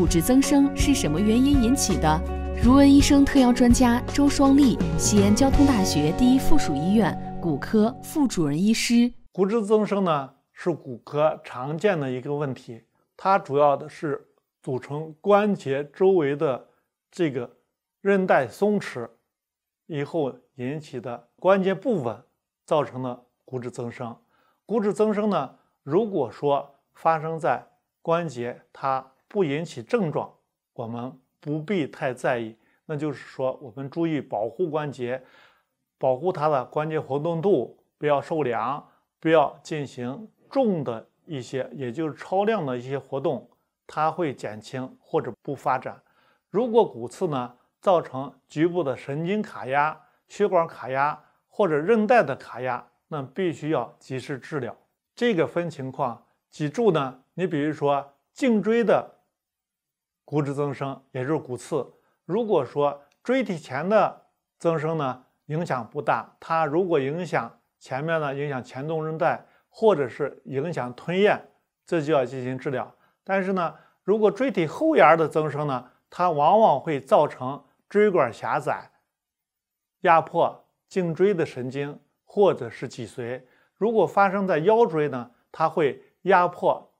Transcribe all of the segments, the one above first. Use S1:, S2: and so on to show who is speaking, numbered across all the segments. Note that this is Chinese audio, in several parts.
S1: 骨质增生是什么原因引起的？如恩医生特邀专家周双利，西安交通大学第一附属医院骨科副主任医师。骨质增生呢，是骨
S2: 科常见的一个问题，它主要的是组成关节周围的这个韧带松弛以后引起的关节不稳，造成的骨质增生。骨质增生呢，如果说发生在关节，它不引起症状，我们不必太在意。那就是说，我们注意保护关节，保护它的关节活动度，不要受凉，不要进行重的一些，也就是超量的一些活动，它会减轻或者不发展。如果骨刺呢，造成局部的神经卡压、血管卡压或者韧带的卡压，那必须要及时治疗。这个分情况，脊柱呢，你比如说颈椎的。骨质增生，也就是骨刺。如果说椎体前的增生呢，影响不大；它如果影响前面呢，影响前纵韧带，或者是影响吞咽，这就要进行治疗。但是呢，如果椎体后沿的增生呢，它往往会造成椎管狭窄，压迫颈椎的神经或者是脊髓。如果发生在腰椎呢，它会压迫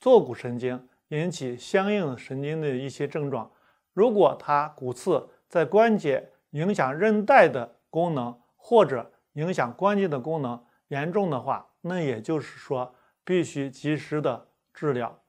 S2: 坐骨神经。引起相应神经的一些症状。如果它骨刺在关节影响韧带的功能，或者影响关节的功能，严重的话，那也就是说必须及时的治疗。